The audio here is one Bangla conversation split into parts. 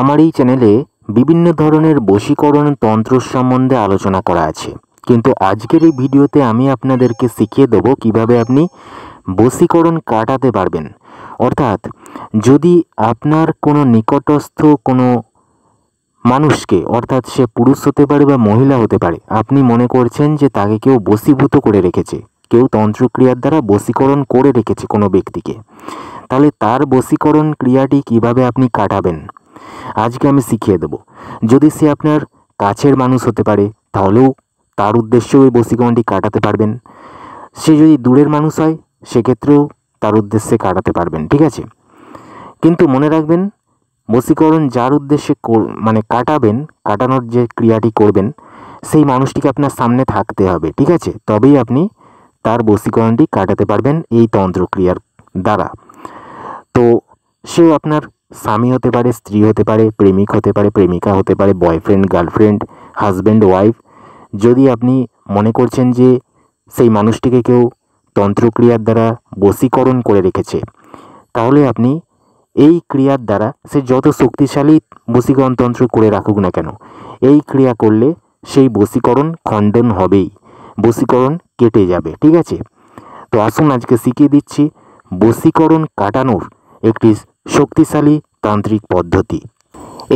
আমার এই চ্যানেলে বিভিন্ন ধরনের বশীকরণ তন্ত্র সম্বন্ধে আলোচনা করা আছে কিন্তু আজকের এই ভিডিওতে আমি আপনাদেরকে শিখিয়ে দেব কিভাবে আপনি বশীকরণ কাটাতে পারবেন অর্থাৎ যদি আপনার কোনো নিকটস্থ কোনো মানুষকে অর্থাৎ সে পুরুষ হতে পারে বা মহিলা হতে পারে আপনি মনে করছেন যে তাকে কেউ বশীভূত করে রেখেছে কেউ তন্ত্রক্রিয়ার দ্বারা বশীকরণ করে রেখেছে কোনো ব্যক্তিকে তাহলে তার বশীকরণ ক্রিয়াটি কিভাবে আপনি কাটাবেন আজকে আমি শিখিয়ে দেব যদি সে আপনার কাছের মানুষ হতে পারে তাহলেও তার উদ্দেশ্যেও ওই বসিকমণটি কাটাতে পারবেন সে যদি দূরের মানুষ হয় সেক্ষেত্রেও তার উদ্দেশ্যে কাটাতে পারবেন ঠিক আছে কিন্তু মনে রাখবেন বসীকরণ যার উদ্দেশ্যে মানে কাটাবেন কাটানোর যে ক্রিয়াটি করবেন সেই মানুষটিকে আপনার সামনে থাকতে হবে ঠিক আছে তবেই আপনি তার বসীকরণটি কাটাতে পারবেন এই তন্ত্রক্রিয়ার দ্বারা তো সেও আপনার স্বামী হতে পারে স্ত্রী হতে পারে প্রেমিক হতে পারে প্রেমিকা হতে পারে বয়ফ্রেন্ড গার্লফ্রেন্ড হাজব্যান্ড ওয়াইফ যদি আপনি মনে করছেন যে সেই মানুষটিকে কেউ তন্ত্রক্রিয়ার দ্বারা বশীকরণ করে রেখেছে তাহলে আপনি এই ক্রিয়ার দ্বারা সে যত শক্তিশালী বশীকরণ তন্ত্র করে রাখুক না কেন এই ক্রিয়া করলে সেই বশীকরণ খণ্ডন হবেই বশীকরণ কেটে যাবে ঠিক আছে তো আসুন আজকে শিখিয়ে দিচ্ছি বশীকরণ কাটানোর একটি শক্তিশালী তান্ত্রিক পদ্ধতি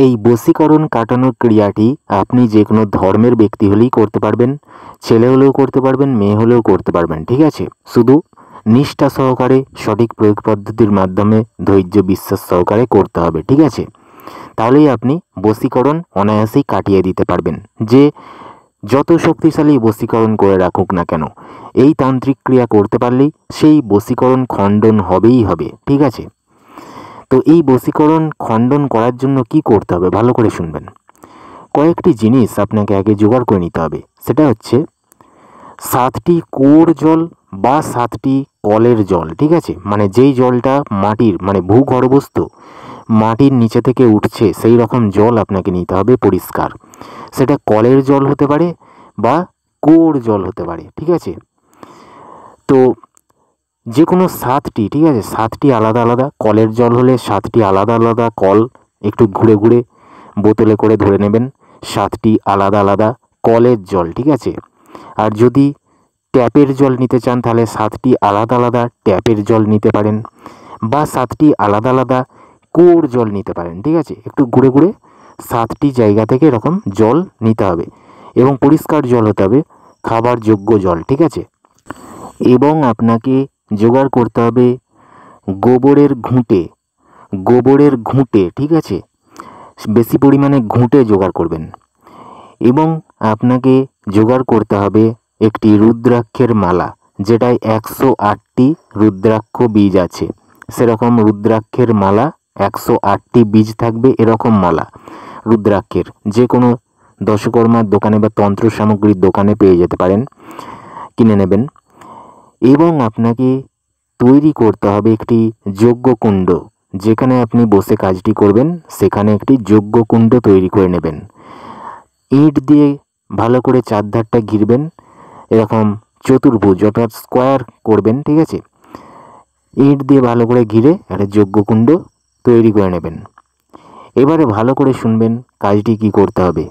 এই বসীকরণ কাটানোর ক্রিয়াটি আপনি যে কোনো ধর্মের ব্যক্তি হলেই করতে পারবেন ছেলে হলেও করতে পারবেন মেয়ে হলেও করতে পারবেন ঠিক আছে শুধু নিষ্ঠা সহকারে সঠিক প্রয়োগ পদ্ধতির মাধ্যমে ধৈর্য বিশ্বাস সহকারে করতে হবে ঠিক আছে তাহলেই আপনি বসীকরণ অনায়াসেই কাটিয়ে দিতে পারবেন যে যত শক্তিশালী বসীকরণ করে রাখুক না কেন এই তান্ত্রিক ক্রিয়া করতে পারলেই সেই বসীকরণ খণ্ডন হবেই হবে ঠিক আছে তো এই বশীকরণ খণ্ডন করার জন্য কি করতে হবে ভালো করে শুনবেন কয়েকটি জিনিস আপনাকে আগে জোগাড় করে নিতে হবে সেটা হচ্ছে সাতটি কোর জল বা সাতটি কলের জল ঠিক আছে মানে যেই জলটা মাটির মানে ভূগর্ভস্থ মাটির নিচে থেকে উঠছে সেই রকম জল আপনাকে নিতে হবে পরিষ্কার সেটা কলের জল হতে পারে বা কোর জল হতে পারে ঠিক আছে তো যে কোনো সাতটি ঠিক আছে সাতটি আলাদা আলাদা কলের জল হলে সাতটি আলাদা আলাদা কল একটু ঘুরে ঘুরে বোতলে করে ধরে নেবেন সাতটি আলাদা আলাদা কলের জল ঠিক আছে আর যদি ট্যাপের জল নিতে চান তাহলে সাতটি আলাদা আলাদা ট্যাপের জল নিতে পারেন বা সাতটি আলাদা আলাদা কুয়োর জল নিতে পারেন ঠিক আছে একটু ঘুরে ঘুরে সাতটি জায়গা থেকে এরকম জল নিতে হবে এবং পরিষ্কার জল হতে হবে খাবার যোগ্য জল ঠিক আছে এবং আপনাকে জোগাড় করতে হবে গোবরের ঘুঁটে গোবরের ঘুঁটে ঠিক আছে বেশি পরিমাণে ঘুঁটে জোগাড় করবেন এবং আপনাকে জোগাড় করতে হবে একটি রুদ্রাক্ষের মালা যেটায় একশো আটটি রুদ্রাক্ষ বীজ আছে সেরকম রুদ্রাক্ষের মালা একশো আটটি বীজ থাকবে এরকম মালা রুদ্রাক্ষের যে কোনো দশকর্মার দোকানে বা তন্ত্র সামগ্রীর দোকানে পেয়ে যেতে পারেন কিনে নেবেন এবং আপনাকে তৈরি করতে হবে একটি যোগ্য কুণ্ড যেখানে আপনি বসে কাজটি করবেন সেখানে একটি যোগ্য কুণ্ড তৈরি করে নেবেন ইট দিয়ে ভালো করে চারধারটা ঘিরবেন এরকম চতুর্ভুজ অর্থাৎ স্কোয়ার করবেন ঠিক আছে ইট দিয়ে ভালো করে ঘিরে একটা কুণ্ড তৈরি করে নেবেন এবারে ভালো করে শুনবেন কাজটি কি করতে হবে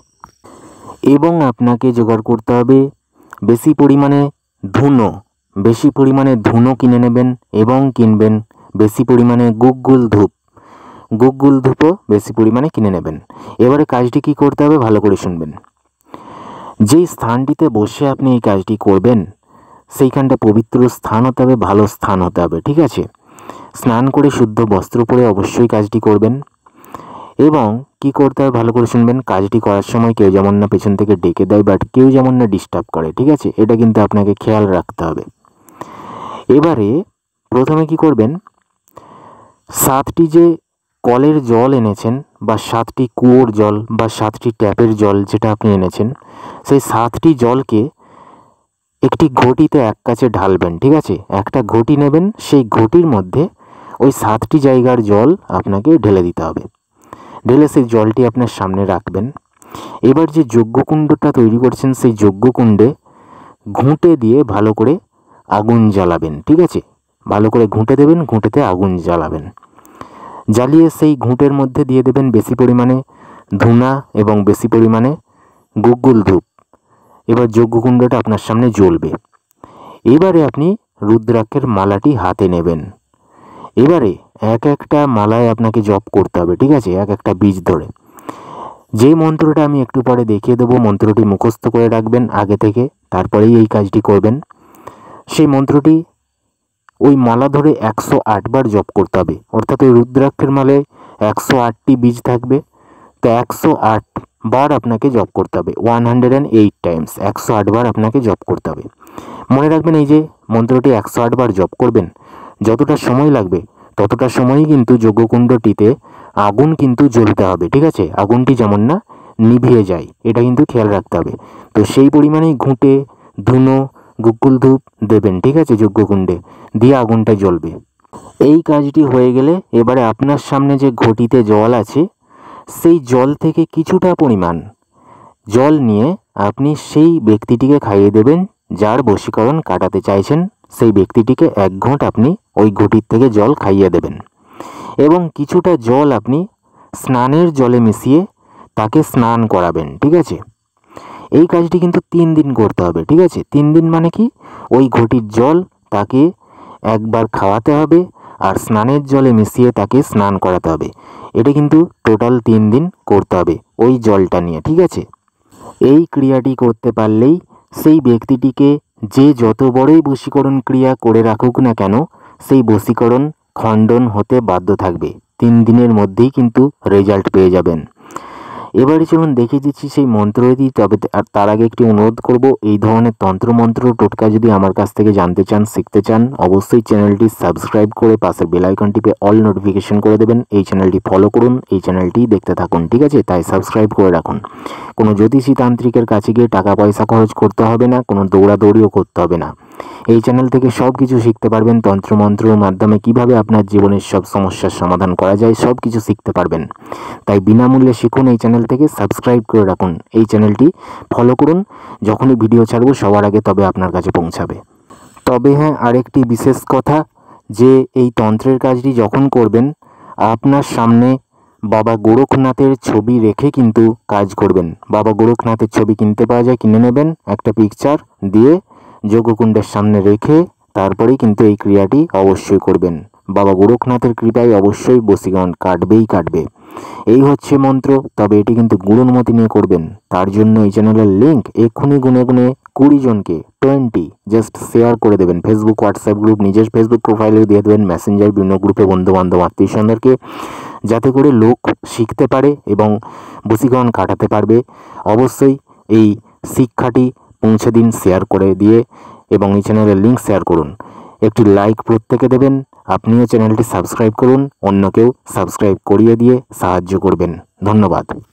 এবং আপনাকে জোগাড় করতে হবে বেশি পরিমাণে ধুনো বেশি পরিমাণে ধুনো কিনে নেবেন এবং কিনবেন বেশি পরিমাণে গুগল ধূপ গুগল ধূপও বেশি পরিমাণে কিনে নেবেন এবারে কাজটি কি করতে হবে ভালো করে শুনবেন যেই স্থানটিতে বসে আপনি এই কাজটি করবেন সেইখানটা পবিত্র স্থান হতে হবে ভালো স্থান হতে হবে ঠিক আছে স্নান করে শুদ্ধ বস্ত্র পরে অবশ্যই কাজটি করবেন এবং কি করতে হবে ভালো করে শুনবেন কাজটি করার সময় কেউ যেমন না পেছন থেকে ডেকে দেয় বাট কেউ যেমন না ডিস্টার্ব করে ঠিক আছে এটা কিন্তু আপনাকে খেয়াল রাখতে হবে এবারে প্রথমে কি করবেন সাতটি যে কলের জল এনেছেন বা সাতটি কুয়োর জল বা সাতটি ট্যাপের জল যেটা আপনি এনেছেন সেই সাতটি জলকে একটি ঘটিতে এক কাছে ঢালবেন ঠিক আছে একটা ঘটি নেবেন সেই ঘটির মধ্যে ওই সাতটি জায়গার জল আপনাকে ঢেলে দিতে হবে ঢেলে সেই জলটি আপনার সামনে রাখবেন এবার যে যজ্ঞকুণ্ডটা তৈরি করছেন সেই যজ্ঞকুণ্ডে ঘুঁটে দিয়ে ভালো করে আগুন জ্বালাবেন ঠিক আছে ভালো করে ঘুঁটে দেবেন ঘুঁটেতে আগুন জ্বালাবেন জ্বালিয়ে সেই ঘুঁটের মধ্যে দিয়ে দেবেন বেশি পরিমাণে ধুনা এবং বেশি পরিমাণে গুগুল ধূপ এবার যজ্ঞকুণ্ডটা আপনার সামনে জ্বলবে এবারে আপনি রুদ্রাক্ষের মালাটি হাতে নেবেন এবারে এক একটা মালায় আপনাকে জপ করতে হবে ঠিক আছে এক একটা বীজ ধরে যে মন্ত্রটা আমি একটু পরে দেখিয়ে দেবো মন্ত্রটি মুখস্থ করে রাখবেন আগে থেকে তারপরেই এই কাজটি করবেন সেই মন্ত্রটি ওই মালা ধরে একশো আটবার জপ করতে হবে অর্থাৎ ওই রুদ্রাক্ষের মালায় একশো আটটি বীজ থাকবে তো একশো আট বার আপনাকে জপ করতে হবে one hundred and eight times একশো আটবার আপনাকে জপ করতে হবে মনে রাখবেন এই যে মন্ত্রটি একশো আটবার জপ করবেন যতটা সময় লাগবে ততটা সময়ই কিন্তু যজ্ঞকুণ্ডটিতে আগুন কিন্তু জ্বলতে হবে ঠিক আছে আগুনটি যেমন না নিভিয়ে যায় এটা কিন্তু খেয়াল রাখতে হবে তো সেই পরিমাণেই ঘুঁটে ধুনো গুগুল ধূপ দেবেন ঠিক আছে যজ্ঞকুণ্ডে দিয়ে আগুনটা জ্বলবে এই কাজটি হয়ে গেলে এবারে আপনার সামনে যে ঘটিতে জল আছে সেই জল থেকে কিছুটা পরিমাণ জল নিয়ে আপনি সেই ব্যক্তিটিকে খাইয়ে দেবেন যার বশীকরণ কাটাতে চাইছেন সেই ব্যক্তিটিকে এক ঘট আপনি ওই ঘটির থেকে জল খাইয়ে দেবেন এবং কিছুটা জল আপনি স্নানের জলে মিশিয়ে তাকে স্নান করাবেন ঠিক আছে এই কাজটি কিন্তু তিন দিন করতে হবে ঠিক আছে তিন দিন মানে কি ওই ঘটির জল তাকে একবার খাওয়াতে হবে আর স্নানের জলে মিশিয়ে তাকে স্নান করাতে হবে এটা কিন্তু টোটাল তিন দিন করতে হবে ওই জলটা নিয়ে ঠিক আছে এই ক্রিয়াটি করতে পারলেই সেই ব্যক্তিটিকে যে যত বড়ই বশীকরণ ক্রিয়া করে রাখুক না কেন সেই বশীকরণ খণ্ডন হতে বাধ্য থাকবে তিন দিনের মধ্যেই কিন্তু রেজাল্ট পেয়ে যাবেন এবারে চলুন দেখে দিচ্ছি সেই মন্ত্রটি তবে তার আগে একটি অনুরোধ করব এই ধরনের তন্ত্রমন্ত্র টোটকা যদি আমার কাছ থেকে জানতে চান শিখতে চান অবশ্যই চ্যানেলটি সাবস্ক্রাইব করে পাশের বেলাইকন টিপে অল নোটিফিকেশন করে দেবেন এই চ্যানেলটি ফলো করুন এই চ্যানেলটি দেখতে থাকুন ঠিক আছে তাই সাবস্ক্রাইব করে রাখুন কোনো জ্যোতিষী তান্ত্রিকের কাছে গিয়ে টাকা পয়সা খরচ করতে হবে না কোনো দৌড়াদৌড়িও করতে হবে না এই চ্যানেল থেকে সব কিছু শিখতে পারবেন তন্ত্রমন্ত্রর মাধ্যমে কিভাবে আপনার জীবনের সব সমস্যার সমাধান করা যায় সব কিছু শিখতে পারবেন তাই বিনামূল্যে শিখুন এই চ্যানেল থেকে সাবস্ক্রাইব করে রাখুন এই চ্যানেলটি ফলো করুন যখনই ভিডিও ছাড়ব সবার আগে তবে আপনার কাছে পৌঁছাবে তবে হ্যাঁ আরেকটি বিশেষ কথা যে এই তন্ত্রের কাজটি যখন করবেন আপনার সামনে বাবা গোরখনাথের ছবি রেখে কিন্তু কাজ করবেন বাবা গোরখনাথের ছবি কিনতে পাওয়া যায় কিনে নেবেন একটা পিকচার দিয়ে যজ্ঞকুণ্ডের সামনে রেখে তারপরেই কিন্তু এই ক্রিয়াটি অবশ্যই করবেন বাবা গোরখনাথের কৃপায় অবশ্যই বসিগণ কাটবেই কাটবে এই হচ্ছে মন্ত্র তবে এটি কিন্তু গুণোন্মতি নিয়ে করবেন তার জন্য এই চ্যানেলের লিঙ্ক এক্ষুনি গুনে গুনে কুড়ি জনকে টোয়েন্টি জাস্ট শেয়ার করে দেবেন ফেসবুক হোয়াটসঅ্যাপ গ্রুপ নিজের ফেসবুক প্রোফাইলে দিয়ে দেবেন মেসেঞ্জার বিভিন্ন গ্রুপে বন্ধুবান্ধব আত্মীয় স্বজনদেরকে যাতে করে লোক শিখতে পারে এবং বসিগণ কাটাতে পারবে অবশ্যই এই শিক্ষাটি পৌঁছে দিন শেয়ার করে দিয়ে এবং এই চ্যানেলের লিঙ্ক শেয়ার করুন একটি লাইক প্রত্যেকে দেবেন আপনিও চ্যানেলটি সাবস্ক্রাইব করুন অন্যকেও সাবস্ক্রাইব করিয়ে দিয়ে সাহায্য করবেন ধন্যবাদ